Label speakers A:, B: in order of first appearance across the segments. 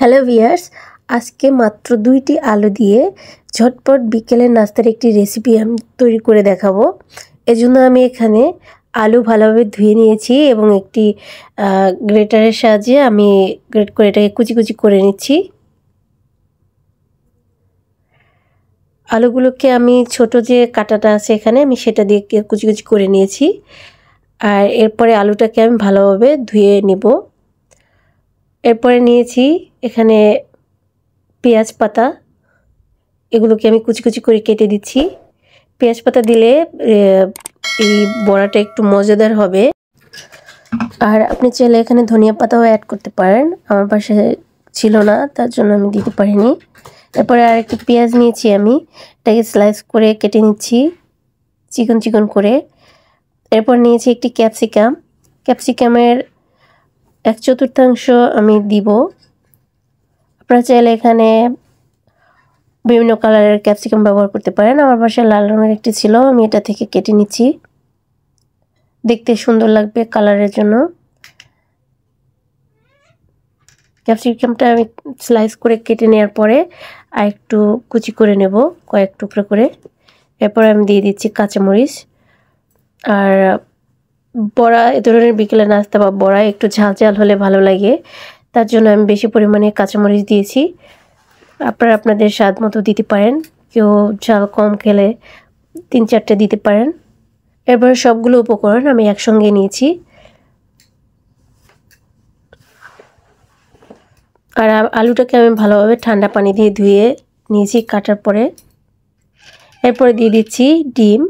A: hello viewers আজকে মাত্র দুইটি আলু দিয়ে ঝটপট বিকেলের নাস্তার একটি রেসিপি আমি তৈরি করে দেখাবো এজন্য আমি এখানে আলু ভালোভাবে ধুয়ে নিয়েছি এবং একটি গ্রেটারের সাহায্যে আমি গ্রেট করে এটাকে কুচি কুচি করে নিচ্ছি আলুগুলোকে আমি ছোট যে কাটাটা আছে এখানে আমি সেটা দিয়ে কুচি কুচি করে নিয়েছি আর এরপরে আলুটাকে আমি ভালোভাবে ধুয়ে নেবো এরপরে নিয়েছি এখানে পেঁয়াজ পাতা এগুলোকে আমি কুচি কুচি করে কেটে দিচ্ছি পেঁয়াজ পাতা দিলে এই বড়াটা একটু মজাদার হবে আর আপনি চাইলে এখানে ধনিয়া পাতাও অ্যাড করতে পারেন আমার পাশে ছিল না তার জন্য আমি দিতে পারিনি এরপরে আর একটি পেঁয়াজ নিয়েছি আমি এটাকে স্লাইস করে কেটে নিচ্ছি চিকন চিকন করে এরপর নিয়েছি একটি ক্যাপসিকাম ক্যাপসিকামের এক চতুর্থাংশ আমি দিব আপনারা চাইলে এখানে বিভিন্ন কালারের ক্যাপসিকাম ব্যবহার করতে পারেন আমার বাসায় লাল রঙের একটি ছিল আমি এটা থেকে কেটে নিচ্ছি দেখতে সুন্দর লাগবে কালারের জন্য ক্যাপসিকামটা আমি স্লাইস করে কেটে নেওয়ার পরে আর একটু কুচি করে নেব কয়েক টুকরো করে এরপরে আমি দিয়ে দিচ্ছি কাঁচামরিচ আর বড়া এ ধরনের বিকেলে নাস্তা বা বড়া একটু ঝাল ঝাল হলে ভালো লাগে তার জন্য আমি বেশি পরিমাণে কাঁচামরিচ দিয়েছি আপনারা আপনাদের স্বাদ মতো দিতে পারেন কেউ ঝাল কম খেলে তিন চারটে দিতে পারেন এরপরে সবগুলো উপকরণ আমি একসঙ্গে নিয়েছি আর আলুটাকে আমি ভালোভাবে ঠান্ডা পানি দিয়ে ধুয়ে নিয়েছি কাটার পরে এরপরে দিয়ে দিচ্ছি ডিম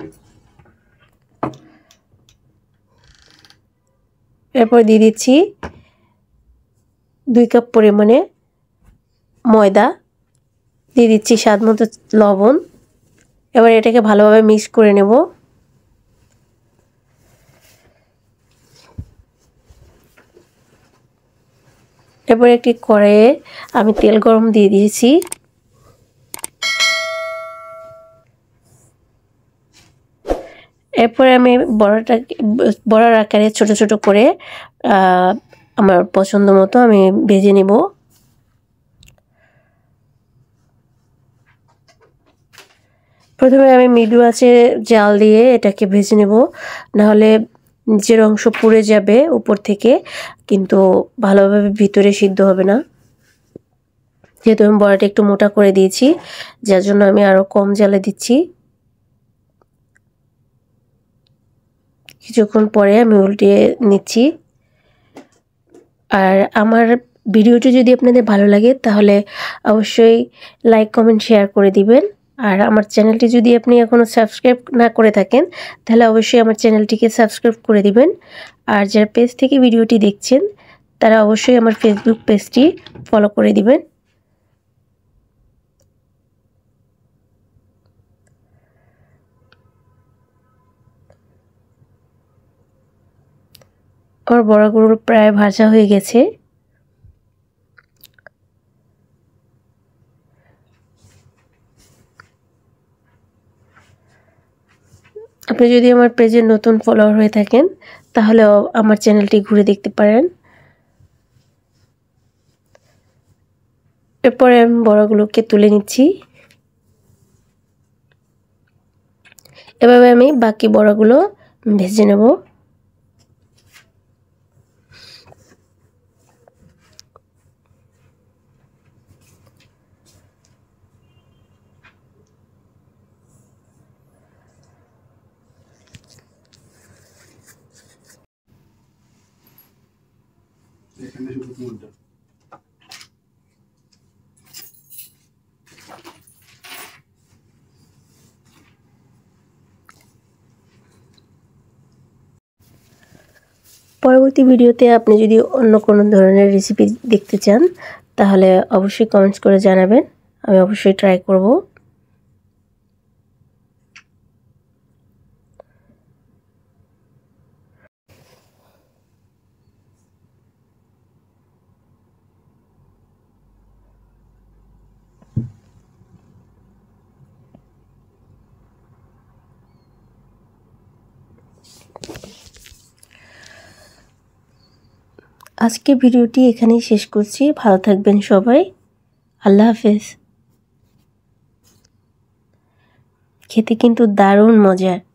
A: এরপর দিয়ে দিচ্ছি দুই কাপ পরিমাণে ময়দা দিয়ে দিচ্ছি স্বাদ মতো লবণ এবার এটাকে ভালোভাবে মিক্স করে নেব এরপর একটি কড়াইয়ে আমি তেল গরম দিয়ে দিয়েছি এরপরে আমি বড়াটাকে বড়ার আকারে ছোট ছোট করে আমার পছন্দ মতো আমি ভেজে নিব প্রথমে আমি মিডু আছে জাল দিয়ে এটাকে ভেজে নেব নাহলে নিজের অংশ পুড়ে যাবে উপর থেকে কিন্তু ভালোভাবে ভিতরে সিদ্ধ হবে না যেহেতু আমি বড়াটা একটু মোটা করে দিয়েছি যার জন্য আমি আরও কম জালে দিচ্ছি কিছুক্ষণ পরে আমি উল্টিয়ে নিচ্ছি আর আমার ভিডিওটি যদি আপনাদের ভালো লাগে তাহলে অবশ্যই লাইক কমেন্ট শেয়ার করে দিবেন আর আমার চ্যানেলটি যদি আপনি এখনও সাবস্ক্রাইব না করে থাকেন তাহলে অবশ্যই আমার চ্যানেলটিকে সাবস্ক্রাইব করে দিবেন আর যারা পেজ থেকে ভিডিওটি দেখছেন তারা অবশ্যই আমার ফেসবুক পেজটি ফলো করে দিবেন আমার বড়াগুলো প্রায় ভাজা হয়ে গেছে আপনি যদি আমার পেজে নতুন ফলোয়ার হয়ে থাকেন তাহলে আমার চ্যানেলটি ঘুরে দেখতে পারেন এরপরে আমি বড়গুলোকে তুলে নিচ্ছি এভাবে আমি বাকি বড়গুলো ভেজে নেবো এখানে শুধু কুমড়োটা পরবর্তী ভিডিওতে আপনি যদি অন্য কোনো ধরনের রেসিপি দেখতে চান তাহলে অবশ্যই কমেন্টস করে জানাবেন আমি অবশ্যই ট্রাই করবো আজকে ভিডিওটি এখানেই শেষ করছি ভালো থাকবেন সবাই আল্লাহ হাফেজ খেতে কিন্তু দারুণ মজার